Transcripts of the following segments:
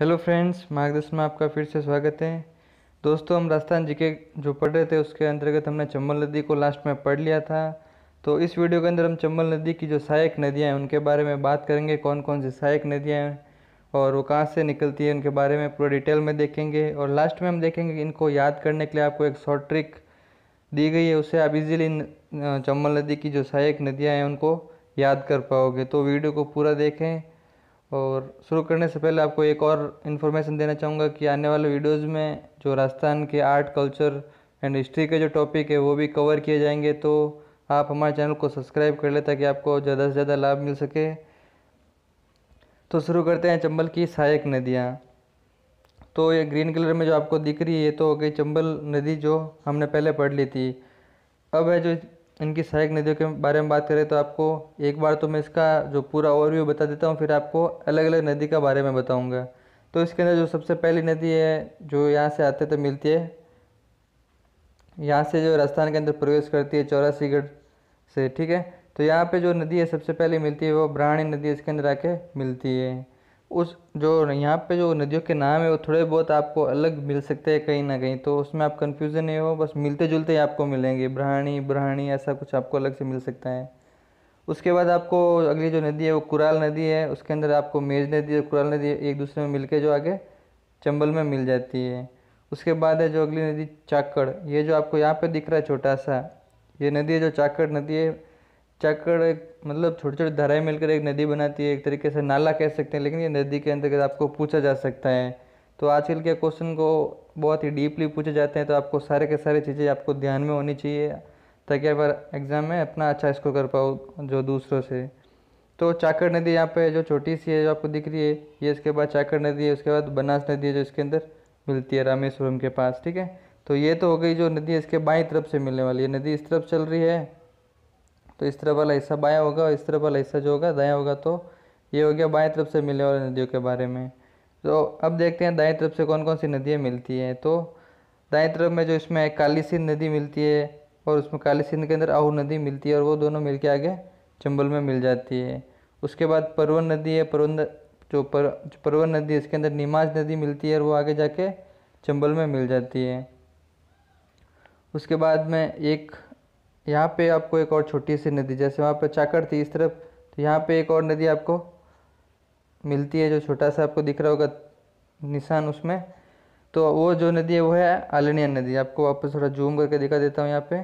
hello friends मार्गदर्शन में आपका फिर से स्वागत है दोस्तों हम राजस्थान जी के जो पढ़ रहे थे उसके अंतर्गत हमने चंबल नदी को लास्ट में पढ़ लिया था तो इस वीडियो के अंदर हम चंबल नदी की जो सहायक नदियाँ हैं उनके बारे में बात करेंगे कौन कौन सी सहायक नदियाँ हैं और वो कहाँ से निकलती है उनके बारे में पूरा डिटेल में देखेंगे और लास्ट में हम देखेंगे इनको याद करने के लिए आपको एक शॉर्ट ट्रिक दी गई है उसे आप इजीली चंबल नदी की जो सहायक नदियाँ हैं उनको याद कर पाओगे तो वीडियो को पूरा देखें और शुरू करने से पहले आपको एक और इन्फॉर्मेशन देना चाहूँगा कि आने वाले वीडियोज़ में जो राजस्थान के आर्ट कल्चर एंड हिस्ट्री के जो टॉपिक है वो भी कवर किए जाएंगे तो आप हमारे चैनल को सब्सक्राइब कर लें ताकि आपको ज़्यादा से ज़्यादा लाभ मिल सके तो शुरू करते हैं चंबल की सहायक नदियाँ तो ये ग्रीन कलर में जो आपको दिख रही है तो हो गई चंबल नदी जो हमने पहले पढ़ ली थी अब है जो इनकी सहायक नदियों के बारे में बात करें तो आपको एक बार तो मैं इसका जो पूरा ओवरव्यू बता देता हूँ फिर आपको अलग अलग नदी का बारे में बताऊँगा तो इसके अंदर जो सबसे पहली नदी है जो यहाँ से आते तो मिलती है यहाँ से जो राजस्थान के अंदर प्रवेश करती है चौरासीगढ़ से ठीक है तो यहाँ पे जो नदी है सबसे पहले मिलती है वो ब्राह्मणी नदी इसके अंदर आके मिलती है उस जो यहाँ पे जो नदियों के नाम है वो थोड़े बहुत आपको अलग मिल सकते हैं कहीं ना कहीं तो उसमें आप कंफ्यूजन नहीं हो बस मिलते जुलते ही आपको मिलेंगे ब्राह्मणी ब्राह्मणी ऐसा कुछ आपको अलग से मिल सकता है उसके बाद आपको अगली जो नदी है वो कुराल नदी है उसके अंदर आपको मेज नदी और कुराल नदी एक दूसरे में मिल जो आगे चंबल में मिल जाती है उसके बाद है जो अगली नदी चाकड़ ये जो आपको यहाँ पर दिख रहा है छोटा सा ये नदी है जो चाकड़ नदी है चक्कड़ एक मतलब छोटे छोटे धाराएं मिलकर एक नदी बनाती है एक तरीके से नाला कह सकते हैं लेकिन ये नदी के अंतर्गत आपको पूछा जा सकता है तो आजकल के क्वेश्चन को बहुत ही डीपली पूछे जाते हैं तो आपको सारे के सारे चीज़ें आपको ध्यान में होनी चाहिए ताकि अगर एग्ज़ाम में अपना अच्छा स्कोर कर पाओ जो दूसरों से तो चाकर नदी यहाँ पे जो छोटी सी है जो आपको दिख रही है ये इसके बाद चाकड़ नदी है उसके बाद बनास नदी है जो इसके अंदर मिलती है रामेश्वरम के पास ठीक है तो ये तो हो गई जो नदी है इसके बाई तरफ से मिलने वाली है नदी इस तरफ चल रही है तो इस तरफ वाला हिस्सा बाया होगा और इस तरफ वाला हिस्सा जो होगा दाया होगा तो ये हो गया बाएं तरफ से मिलने वाली नदियों के बारे में तो अब देखते हैं दाएं तरफ से कौन कौन सी नदियाँ मिलती हैं तो दाएं तरफ में जो इसमें काली सिंध नदी मिलती है और उसमें काली सिंध के अंदर आहू नदी मिलती है और वो दोनों मिलके आगे चंबल में मिल जाती है उसके बाद परवन नदी है परवन जो पर परवन नदी है इसके अंदर नीमाज नदी मिलती है और वो आगे जाके चंबल में मिल जाती है उसके बाद में एक यहाँ पे आपको एक और छोटी सी नदी जैसे वहाँ पर चाकर थी इस तरफ तो यहाँ पे एक और नदी आपको मिलती है जो छोटा सा आपको दिख रहा होगा निशान उसमें तो वो जो नदी है वो है आलनिया नदी आपको वापस थोड़ा जूम करके दिखा देता हूँ यहाँ पे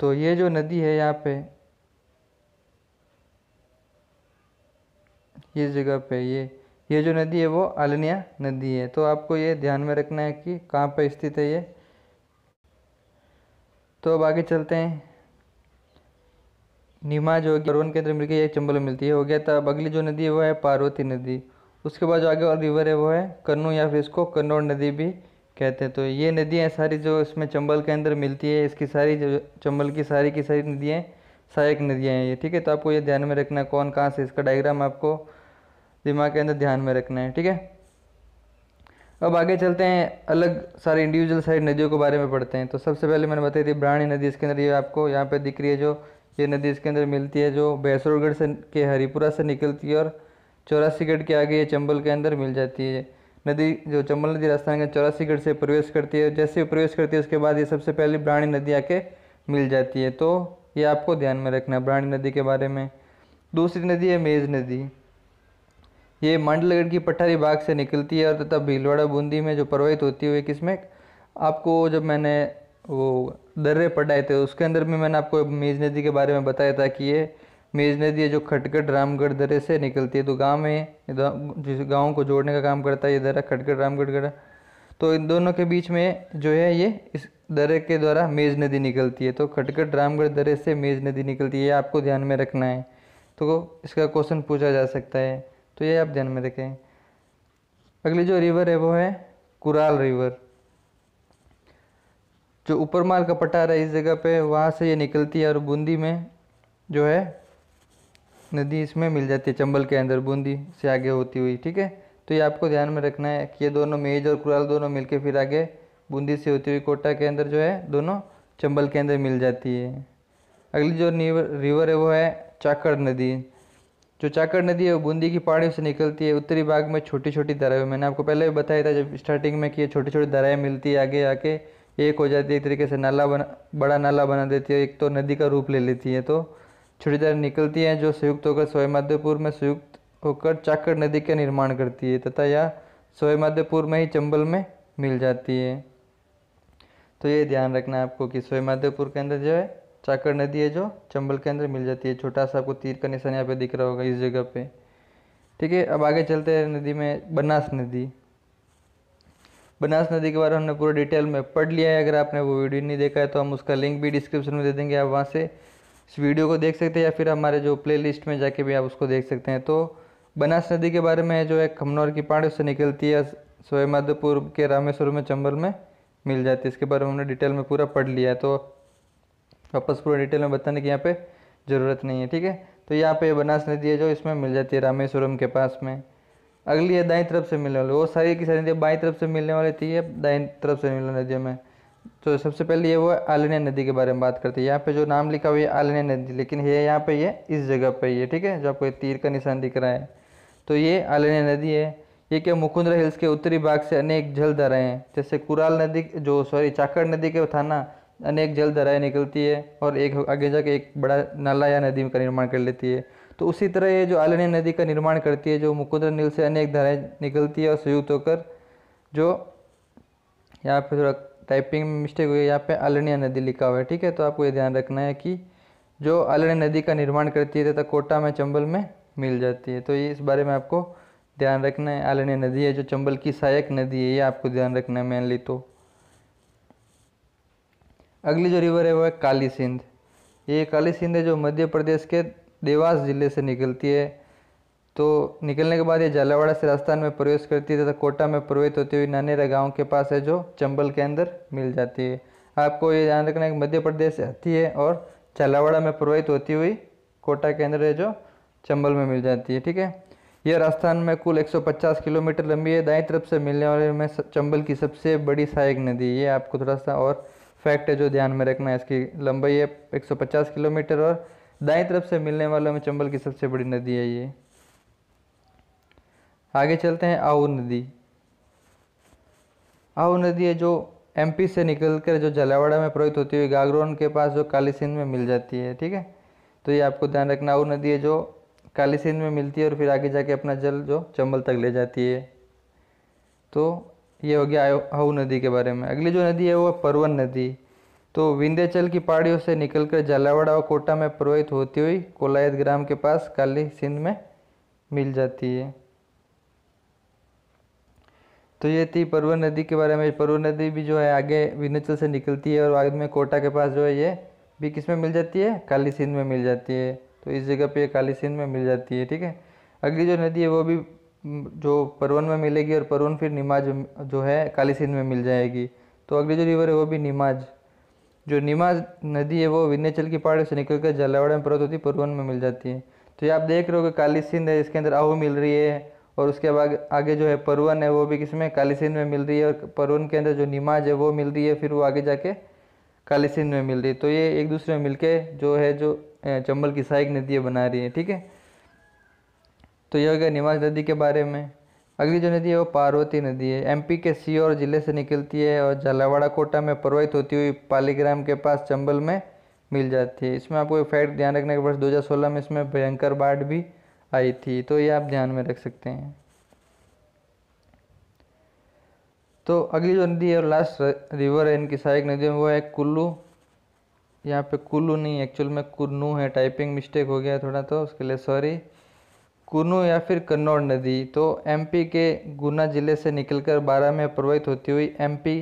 तो ये जो नदी है यहाँ पे इस जगह पे ये ये जो नदी है वो अलनिया नदी है तो आपको ये ध्यान में रखना है कि कहाँ पर स्थित है ये तो अब आगे चलते हैं नीमा जो गया रोहन केंद्र मिलकर ये चंबल में मिलती है हो गया था अब अगली जो नदी है वो है पार्वती नदी उसके बाद जो आगे और रिवर है वो है कन्नू या फिर इसको कन्नौर नदी भी कहते हैं तो ये नदियाँ सारी जो इसमें चंबल के अंदर मिलती है इसकी सारी जो चंबल की सारी की सारी नदियाँ सहायक नदियाँ हैं ये ठीक है तो आपको ये ध्यान में रखना है कौन कहाँ से इसका डायग्राम आपको दिमाग के अंदर ध्यान में रखना है ठीक है अब आगे चलते हैं अलग सारे इंडिविजुअल साइड नदियों के बारे में पढ़ते हैं तो सबसे पहले मैंने बताई थी ब्राणी नदी इसके अंदर ये आपको यहाँ पे दिख रही है जो ये नदी इसके अंदर मिलती है जो बैसोरगढ़ से के हरिपुरा से निकलती है और चौरासीगढ़ के आगे ये चंबल के अंदर मिल जाती है नदी जो चंबल नदी राजस्थान के चौरासीगढ़ से प्रवेश करती है जैसे प्रवेश करती है उसके बाद ये सबसे पहले ब्राणी नदी आके मिल जाती है तो ये आपको ध्यान में रखना है ब्राणी नदी के बारे में दूसरी नदी है मेज नदी ये मंडलगढ़ की पठारी बाग से निकलती है और तथा भीलवाड़ा बूंदी में जो प्रवाहित होती हुई किसमें आपको जब मैंने वो दर्रे पढ़ाए थे उसके अंदर भी मैंने आपको मेज नदी के बारे में बताया था कि ये मेज नदी है जो खटगढ़ रामगढ़ दर्रे से निकलती है तो गांव में जिस गांव को जोड़ने का काम करता है ये दर्रा खटगढ़ रामगढ़ गढ़ तो इन दोनों के बीच में जो है ये इस दर्रे के द्वारा मेज नदी निकलती है तो खटगढ़ रामगढ़ दर्रे से मेज नदी निकलती है आपको ध्यान में रखना है तो इसका क्वेश्चन पूछा जा सकता है तो ये आप ध्यान में रखें अगली जो रिवर है वो है कुराल रिवर जो ऊपर माल का पटार है इस जगह पे वहाँ से ये निकलती है और बूंदी में जो है नदी इसमें मिल जाती है चंबल के अंदर बूंदी से आगे होती हुई ठीक है तो ये आपको ध्यान में रखना है कि ये दोनों मेज और कुराल दोनों मिलके फिर आगे बूंदी से होती हुई कोटा के अंदर जो है दोनों चंबल के अंदर मिल जाती है अगली जो रिवर है वो है चाकड़ नदी जो चाकर नदी है वो बूंदी की पहाड़ियों से निकलती है उत्तरी भाग में छोटी छोटी दराएं मैंने आपको पहले भी बताया था जब स्टार्टिंग में कि ये छोटी छोटी दराएं मिलती है आगे आके एक हो जाती है एक तरीके से नाला बना बड़ा नाला बना देती है एक तो नदी का रूप ले लेती है तो छोटी दराएं निकलती हैं जो संयुक्त होकर सोयमाध्यपुर में संयुक्त होकर चाकर नदी का निर्माण करती है तथा यह सोयमाध्यपुर में ही चंबल में मिल जाती है तो ये ध्यान रखना है आपको कि सोयमाध्यपुर के अंदर जो है चाकर नदी है जो चंबल के अंदर मिल जाती है छोटा सा आपको तीर का निशान यहाँ पे दिख रहा होगा इस जगह पे ठीक है अब आगे चलते हैं नदी में बनास नदी बनास नदी के बारे में हमने पूरा डिटेल में पढ़ लिया है अगर आपने वो वीडियो नहीं देखा है तो हम उसका लिंक भी डिस्क्रिप्शन में दे देंगे आप वहाँ से इस वीडियो को देख सकते हैं या फिर हमारे जो प्ले में जाके भी आप उसको देख सकते हैं तो बनास नदी के बारे में जो है खमनौर की पहाड़ से निकलती है सोएमाधोपुर के रामेश्वर में चंबल में मिल जाती है इसके बारे में हमने डिटेल में पूरा पढ़ लिया है तो वापस पूरा डिटेल में बताने की यहाँ पे ज़रूरत नहीं है ठीक है तो यहाँ पे बनास नदी है जो इसमें मिल जाती है रामेश्वरम के पास में अगली है दाई तरफ से मिलने वाली वो सारी की सारी नदियाँ बाई तरफ से मिलने वाली थी दाई तरफ से मिलने नदियों में तो सबसे पहले ये वो आलन्य नदी के बारे में बात करते हैं यहाँ पे जो नाम लिखा हुआ है आलन्य नदी लेकिन ये यहाँ पे ये इस जगह पे ये ठीक है जो आपको तीर का निशान दिख रहा है तो ये आलनिया नदी है ये क्या मुकुंदरा हिल्स के उत्तरी भाग से अनेक जल हैं जैसे कुराल नदी जो सॉरी चाकड़ नदी के थाना अनेक जल दराएँ निकलती है और एक आगे जाके एक बड़ा नाला या नदी का निर्माण कर लेती है तो उसी तरह ये जो आलनी नदी का निर्माण करती है जो मुकुंद्र नील से अनेक धाराएँ निकलती है और संयुक्त होकर जो यहाँ पे थोड़ा टाइपिंग में मिस्टेक हुई है यहाँ पे आलनिया नदी लिखा हुआ है ठीक है तो आपको ये ध्यान रखना है कि जो आलनी नदी का निर्माण करती है तथा कोटा में चंबल में मिल जाती है तो ये इस बारे में आपको ध्यान रखना है आलनी नदी है जो चंबल की सहायक नदी है ये आपको ध्यान रखना है मेनली तो अगली जो रिवर है वो है काली सिंध ये काली सिंध है जो मध्य प्रदेश के देवास ज़िले से निकलती है तो निकलने के बाद ये झालावाड़ा से राजस्थान में प्रवेश करती है तथा कोटा में प्रवेश होती हुई नानेरा गांव के पास है जो चंबल के अंदर मिल जाती है आपको ये ध्यान रखना है कि मध्य प्रदेश से आती है और झालावाड़ा में प्रवाहित होती हुई कोटा के अंदर है जो चंबल में मिल जाती है ठीक है यह राजस्थान में कुल 150 किलोमीटर लंबी है दाएं तरफ से मिलने वाले में चंबल की सबसे बड़ी सहायक नदी ये आपको थोड़ा सा और फैक्ट है जो ध्यान में रखना है इसकी लंबाई है 150 किलोमीटर और दाएं तरफ से मिलने वालों में चंबल की सबसे बड़ी नदी है ये आगे चलते हैं आहू नदी आहू नदी है जो एमपी से निकलकर जो झलावाड़ा में प्रवाहित होती हुई गागरोन के पास जो काली में मिल जाती है ठीक है तो ये आपको ध्यान रखना आहू नदी है जो काली में मिलती है और फिर आगे जाके अपना जल जो चंबल तक ले जाती है तो ये हो गया हाऊ नदी के बारे में अगली जो नदी है वो परवन नदी तो विंध्याचल की पहाड़ियों से निकलकर झालावाड़ा और कोटा में प्रवाहित होती हुई कोलायत ग्राम के पास काली सिंध में मिल जाती है तो ये थी परवन नदी के बारे में परवन नदी भी जो है आगे विंध्याचल से निकलती है और आगे में कोटा के पास जो है ये भी किस में मिल जाती है काली सिंध में मिल जाती है तो इस जगह पे काली सिंध में मिल जाती है ठीक है अगली जो नदी है वो भी जो परवन में मिलेगी और परवन फिर निमाज जो है काली सिंध में मिल जाएगी तो अगली जो रिवर है वो भी निमाज जो निमाज नदी है वो विन्याचल की पहाड़ से निकल कर झालावाड़ में प्रवत होती परवन में मिल जाती है तो ये आप देख रहे हो कि काली सिंध है इसके अंदर आहू मिल रही है और उसके बाद आगे जो है परवन है वो भी किस में काली सिंध में मिल रही है और परवन के अंदर जो निमाज है वो मिल रही है फिर वो आगे जाके काली सिंध में मिल रही है तो ये एक दूसरे में मिलके जो है जो चंबल की सहायक नदियाँ बना रही है ठीक है तो यह हो गया निवास नदी के बारे में अगली जो नदी है वो पार्वती नदी है एमपी के और जिले से निकलती है और झालावाड़ा कोटा में प्रवाहित होती हुई पालीग्राम के पास चंबल में मिल जाती है इसमें आपको फैक्ट ध्यान रखने के वर्ष सोलह में इसमें भयंकर बाढ़ भी आई थी तो ये आप ध्यान में रख सकते हैं तो अगली जो नदी है और लास्ट रिवर है इनकी सहायक नदी में वो है कुल्लू यहाँ पे कुल्लू नहीं एक्चुअल में कुन्नू है टाइपिंग मिस्टेक हो गया थोड़ा तो उसके लिए सॉरी कुनु या फिर कन्नौड़ नदी तो एमपी के गुना ज़िले से निकलकर बारह में प्रवाहित होती हुई एमपी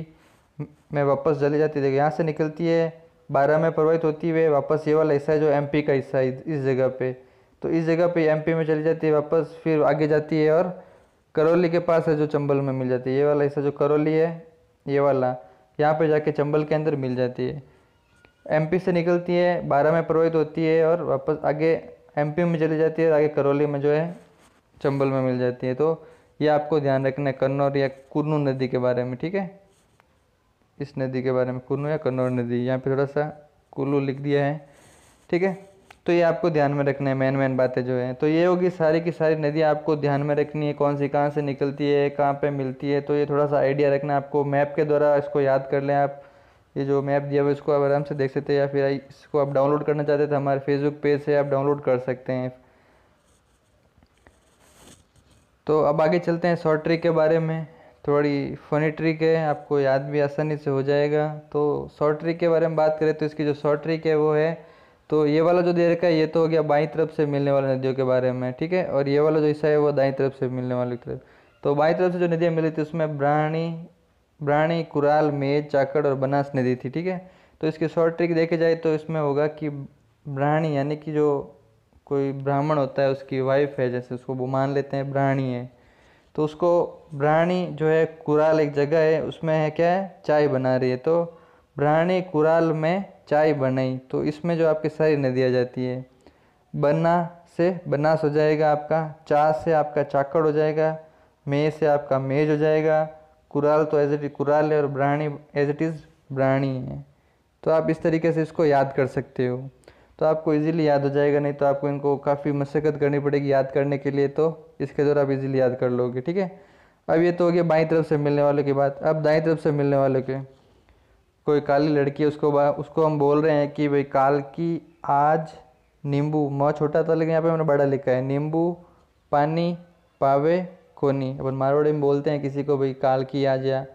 में वापस चली जाती है यहाँ से निकलती है बारह में प्रवाहित होती हुई वापस ये वाला हिस्सा है जो एमपी का हिस्सा है इस जगह पे तो इस जगह पे एमपी में चली जाती है वापस फिर आगे जाती है और करौली के पास है जो चंबल में मिल जाती है ये वाला हिस्सा जो करौली है ये वाला यहाँ पर जाके चंबल के अंदर मिल जाती है एम से निकलती है बारह में प्रवाहित होती है और वापस आगे एमपी में चली जाती है आगे करौली में जो है चंबल में मिल जाती है तो ये आपको ध्यान रखना है कन्नौर या कुरनू नदी के बारे में ठीक है इस नदी के बारे में कुरनू या कन्नौर नदी यहाँ पे थोड़ा सा कुल्लू लिख दिया है ठीक है तो ये आपको ध्यान में रखना है मेन मेन बातें जो हैं तो ये होगी सारी की सारी नदी आपको ध्यान में रखनी है कौन सी कहाँ से निकलती है कहाँ पर मिलती है तो ये थोड़ा सा आइडिया रखना आपको मैप के द्वारा इसको याद कर लें आप ये जो मैप दिया हुआ है इसको आप आराम से देख सकते हैं या फिर इसको आप डाउनलोड करना चाहते हैं तो हमारे फेसबुक पेज से आप डाउनलोड कर सकते हैं तो अब आगे चलते हैं शॉर्ट ट्रिक के बारे में थोड़ी फनी ट्रिक है आपको याद भी आसानी से हो जाएगा तो शॉर्ट ट्रिक के बारे में बात करें तो इसकी जो शॉर्ट ट्रिक है वो है तो ये वाला जो दे रखा है ये तो हो गया बाई तरफ से मिलने वाली नदियों के बारे में ठीक है और ये वाला जो हिस्सा है वो दाई तरफ से मिलने वाली तरफ तो बाई तरफ से जो नदियाँ मिली थी उसमें ब्राहणी ब्राणी कुराल मेज चाकड़ और बनास नदी थी ठीक है तो इसके शॉर्ट ट्रिक देखे जाए तो इसमें होगा कि ब्राणी यानी कि जो कोई ब्राह्मण होता है उसकी वाइफ है जैसे उसको वो मान लेते हैं ब्राणी है तो उसको ब्राणी जो है कुराल एक जगह है उसमें है क्या है चाय बना रही है तो ब्राणी कुराल में चाय बनाई तो इसमें जो आपकी सारी नदियाँ जाती है बना से बनास हो जाएगा आपका चा से आपका चाकड़ हो जाएगा मे से आपका मेज हो जाएगा कुराल तो एज इट इज़ कुराल है और ब्राणी एज इट इज़ ब्राणी है तो आप इस तरीके से इसको याद कर सकते हो तो आपको इजीली याद हो जाएगा नहीं तो आपको इनको काफ़ी मशक्क़त करनी पड़ेगी याद करने के लिए तो इसके द्वारा आप इजीली याद कर लोगे ठीक है अब ये तो हो गया बाई तरफ से मिलने वालों की बात अब दाई तरफ से मिलने वालों के कोई काली लड़की उसको उसको हम बोल रहे हैं कि भाई काल की आज नींबू म छोटा था लेकिन यहाँ पे हमने बड़ा लिखा है नींबू पानी पावे कोनी अपन मारवाड़ी में बोलते हैं किसी को भाई काल की आ जा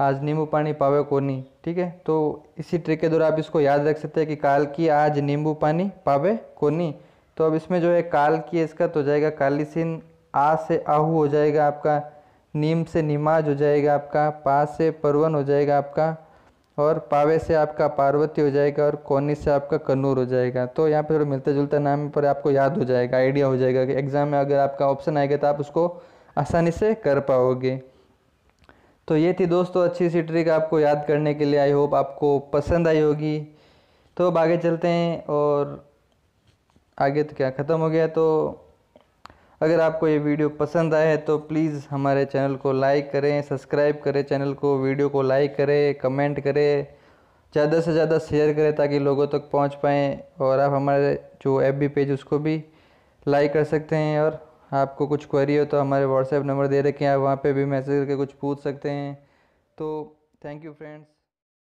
आज नींबू पानी पावे कोनी ठीक है तो इसी ट्रिक के द्वारा आप इसको याद रख सकते हैं कि काल की आज नींबू पानी पावे कोनी तो अब इसमें जो है काल की इसका तो जाएगा काली सिन आ से आहू हो जाएगा आपका नीम से निमाज हो जाएगा आपका पा से परवन हो जाएगा आपका और पावे से आपका पार्वती हो जाएगा और कोनी से आपका कन्नूर हो जाएगा तो यहाँ पे थोड़ा मिलता जुलता नाम पर आपको याद हो जाएगा आइडिया हो जाएगा कि एग्ज़ाम में अगर आपका ऑप्शन आएगा तो आप उसको आसानी से कर पाओगे तो ये थी दोस्तों अच्छी सी ट्रिक आपको याद करने के लिए आई होप आपको पसंद आई होगी तो अब आगे चलते हैं और आगे तो क्या ख़त्म हो गया तो अगर आपको ये वीडियो पसंद आए तो प्लीज़ हमारे चैनल को लाइक करें सब्सक्राइब करें चैनल को वीडियो को लाइक करें कमेंट करें ज़्यादा से ज़्यादा शेयर करें ताकि लोगों तक पहुंच पाएँ और आप हमारे जो एफ बी पेज उसको भी लाइक कर सकते हैं और आपको कुछ क्वेरी हो तो हमारे व्हाट्सएप नंबर दे रखे हैं आप वहाँ पर भी मैसेज करके कुछ पूछ सकते हैं तो थैंक यू फ्रेंड्स